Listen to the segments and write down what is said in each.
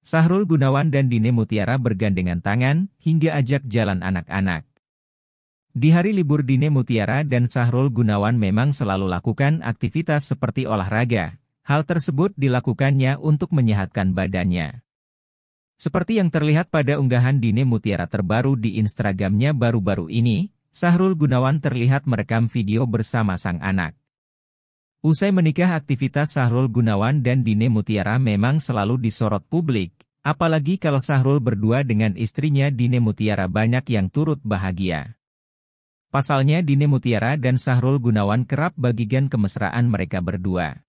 Sahrul Gunawan dan Dine Mutiara bergandengan tangan hingga ajak jalan anak-anak. Di hari libur Dine Mutiara dan Sahrul Gunawan memang selalu lakukan aktivitas seperti olahraga. Hal tersebut dilakukannya untuk menyehatkan badannya. Seperti yang terlihat pada unggahan Dine Mutiara terbaru di Instagramnya baru-baru ini, Sahrul Gunawan terlihat merekam video bersama sang anak. Usai menikah aktivitas Sahrul Gunawan dan Dine Mutiara memang selalu disorot publik, apalagi kalau Sahrul berdua dengan istrinya Dine Mutiara banyak yang turut bahagia. Pasalnya Dine Mutiara dan Sahrul Gunawan kerap bagikan kemesraan mereka berdua.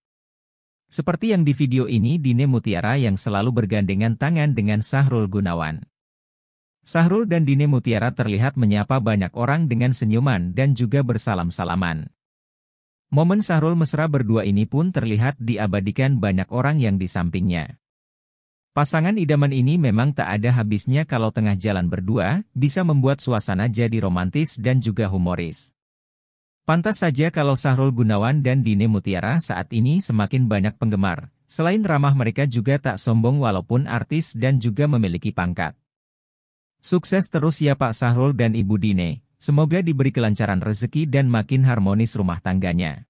Seperti yang di video ini Dine Mutiara yang selalu bergandengan tangan dengan Sahrul Gunawan. Sahrul dan Dine Mutiara terlihat menyapa banyak orang dengan senyuman dan juga bersalam-salaman. Momen Sahrul mesra berdua ini pun terlihat diabadikan banyak orang yang di sampingnya. Pasangan idaman ini memang tak ada habisnya kalau tengah jalan berdua, bisa membuat suasana jadi romantis dan juga humoris. Pantas saja kalau Sahrul Gunawan dan Dine Mutiara saat ini semakin banyak penggemar. Selain ramah mereka juga tak sombong walaupun artis dan juga memiliki pangkat. Sukses terus ya Pak Sahrul dan Ibu Dine, Semoga diberi kelancaran rezeki dan makin harmonis rumah tangganya.